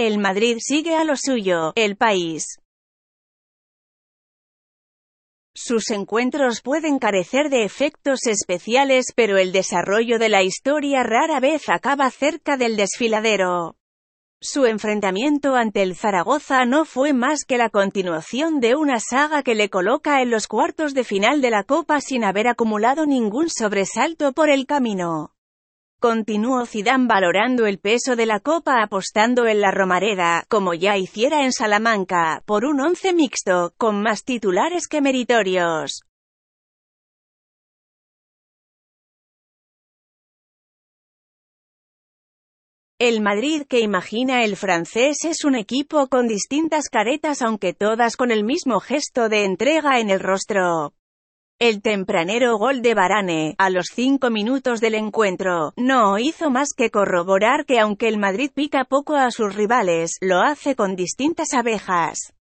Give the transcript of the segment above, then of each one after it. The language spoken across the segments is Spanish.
El Madrid sigue a lo suyo, el país. Sus encuentros pueden carecer de efectos especiales pero el desarrollo de la historia rara vez acaba cerca del desfiladero. Su enfrentamiento ante el Zaragoza no fue más que la continuación de una saga que le coloca en los cuartos de final de la Copa sin haber acumulado ningún sobresalto por el camino. Continuó Zidane valorando el peso de la Copa apostando en la Romareda, como ya hiciera en Salamanca, por un once mixto, con más titulares que meritorios. El Madrid que imagina el francés es un equipo con distintas caretas aunque todas con el mismo gesto de entrega en el rostro. El tempranero gol de Barane, a los cinco minutos del encuentro, no hizo más que corroborar que aunque el Madrid pica poco a sus rivales, lo hace con distintas abejas.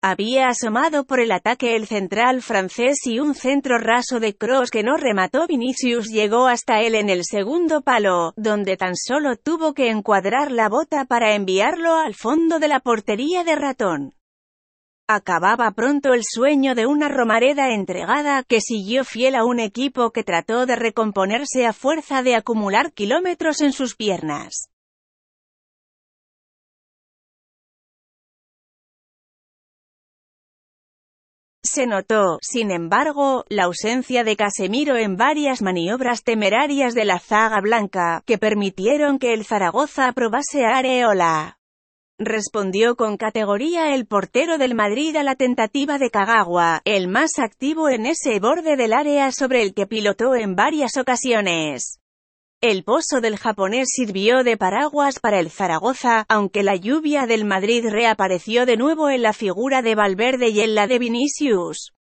Había asomado por el ataque el central francés y un centro raso de cross que no remató Vinicius llegó hasta él en el segundo palo, donde tan solo tuvo que encuadrar la bota para enviarlo al fondo de la portería de ratón. Acababa pronto el sueño de una Romareda entregada que siguió fiel a un equipo que trató de recomponerse a fuerza de acumular kilómetros en sus piernas. Se notó, sin embargo, la ausencia de Casemiro en varias maniobras temerarias de la zaga blanca, que permitieron que el Zaragoza aprobase a Areola. Respondió con categoría el portero del Madrid a la tentativa de Kagawa, el más activo en ese borde del área sobre el que pilotó en varias ocasiones. El pozo del japonés sirvió de paraguas para el Zaragoza, aunque la lluvia del Madrid reapareció de nuevo en la figura de Valverde y en la de Vinicius.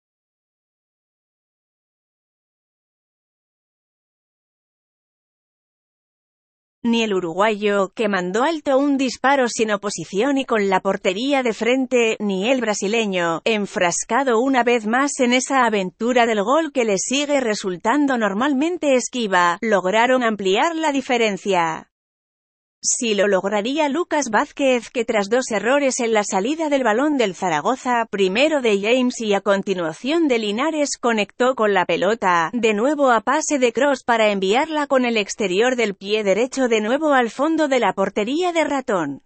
ni el uruguayo, que mandó alto un disparo sin oposición y con la portería de frente, ni el brasileño, enfrascado una vez más en esa aventura del gol que le sigue resultando normalmente esquiva, lograron ampliar la diferencia. Si lo lograría Lucas Vázquez que tras dos errores en la salida del balón del Zaragoza, primero de James y a continuación de Linares conectó con la pelota, de nuevo a pase de cross para enviarla con el exterior del pie derecho de nuevo al fondo de la portería de ratón.